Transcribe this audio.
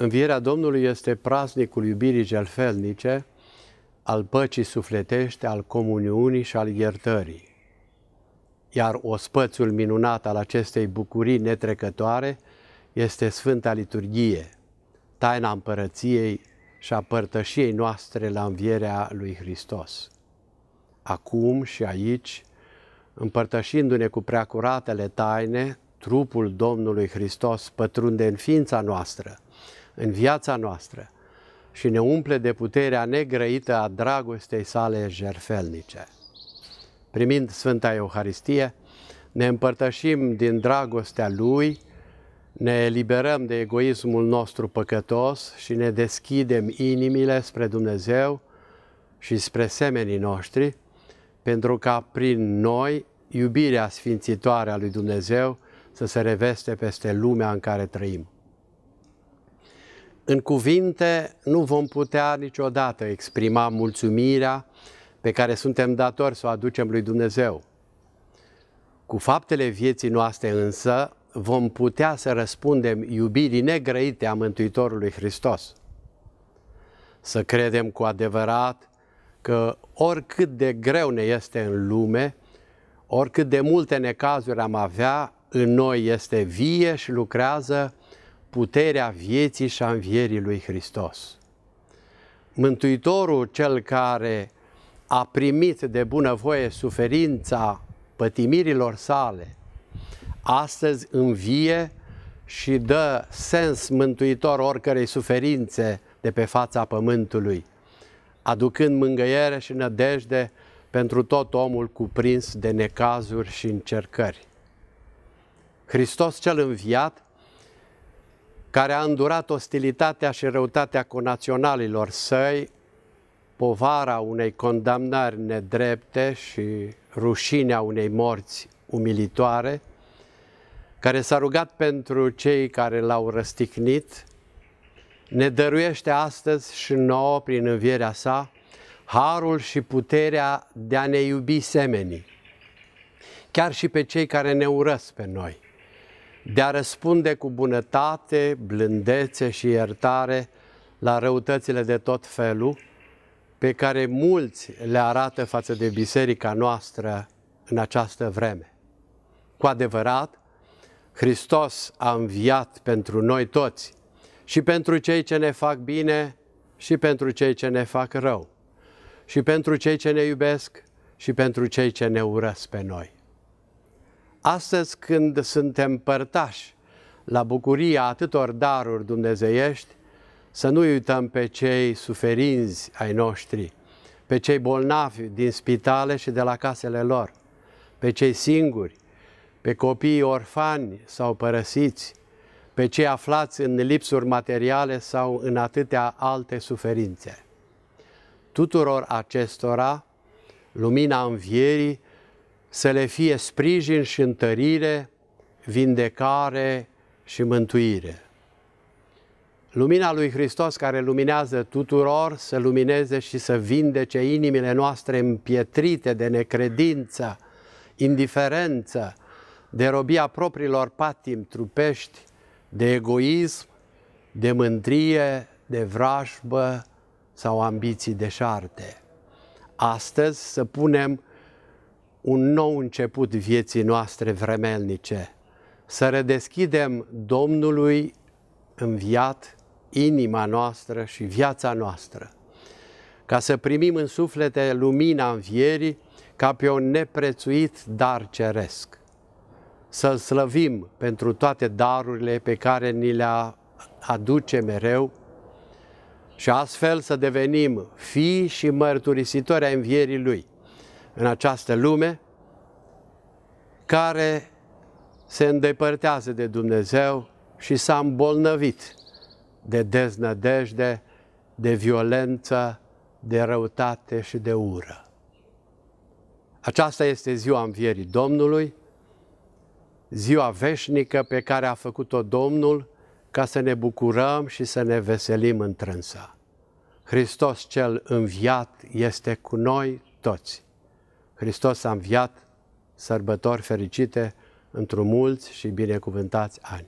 Învierea Domnului este praznicul iubirii gelfelnice, al păcii sufletește, al comuniunii și al iertării. Iar ospățul minunat al acestei bucurii netrecătoare este Sfânta Liturghie, taina împărăției și a părtășiei noastre la învierea lui Hristos. Acum și aici, împărtășindu-ne cu preacuratele taine, trupul Domnului Hristos pătrunde în ființa noastră – în viața noastră și ne umple de puterea negrăită a dragostei sale jerfelnice. Primind Sfânta Euharistie, ne împărtășim din dragostea Lui, ne eliberăm de egoismul nostru păcătos și ne deschidem inimile spre Dumnezeu și spre semenii noștri, pentru ca prin noi iubirea sfințitoare a lui Dumnezeu să se reveste peste lumea în care trăim. În cuvinte nu vom putea niciodată exprima mulțumirea pe care suntem datori să o aducem lui Dumnezeu. Cu faptele vieții noastre însă vom putea să răspundem iubirii negrăite a Mântuitorului Hristos. Să credem cu adevărat că oricât de greu ne este în lume, oricât de multe necazuri am avea, în noi este vie și lucrează puterea vieții și a învierii lui Hristos. Mântuitorul cel care a primit de bunăvoie suferința pătimirilor sale, astăzi învie și dă sens mântuitor oricărei suferințe de pe fața pământului, aducând mângăiere și nădejde pentru tot omul cuprins de necazuri și încercări. Hristos cel înviat care a îndurat ostilitatea și răutatea naționalilor săi, povara unei condamnări nedrepte și rușinea unei morți umilitoare, care s-a rugat pentru cei care l-au răstignit, ne dăruiește astăzi și nouă, prin învierea sa, harul și puterea de a ne iubi semenii, chiar și pe cei care ne urăsc pe noi de a răspunde cu bunătate, blândețe și iertare la răutățile de tot felul pe care mulți le arată față de biserica noastră în această vreme. Cu adevărat, Hristos a înviat pentru noi toți și pentru cei ce ne fac bine și pentru cei ce ne fac rău și pentru cei ce ne iubesc și pentru cei ce ne urăsc pe noi. Astăzi când suntem părtași la bucuria atâtor daruri dumnezeiești, să nu uităm pe cei suferinzi ai noștri, pe cei bolnavi din spitale și de la casele lor, pe cei singuri, pe copiii orfani sau părăsiți, pe cei aflați în lipsuri materiale sau în atâtea alte suferințe. Tuturor acestora, lumina învierii să le fie sprijin și întărire, vindecare și mântuire. Lumina lui Hristos care luminează tuturor, să lumineze și să vindece inimile noastre împietrite de necredință, indiferență, de robia propriilor patim trupești, de egoism, de mândrie, de vrajbă sau ambiții deșarte. Astăzi să punem un nou început vieții noastre vremelnice, să redeschidem Domnului înviat inima noastră și viața noastră, ca să primim în suflete lumina învierii ca pe un neprețuit dar ceresc, să-L slăvim pentru toate darurile pe care ni le aduce mereu și astfel să devenim fii și mărturisitori ai învierii Lui în această lume, care se îndepărtează de Dumnezeu și s-a îmbolnăvit de deznădejde, de violență, de răutate și de ură. Aceasta este ziua învierii Domnului, ziua veșnică pe care a făcut-o Domnul ca să ne bucurăm și să ne veselim întrânsa. Hristos cel înviat este cu noi toți. Hristos a înviat, sărbători fericite într-un mulți și binecuvântați ani.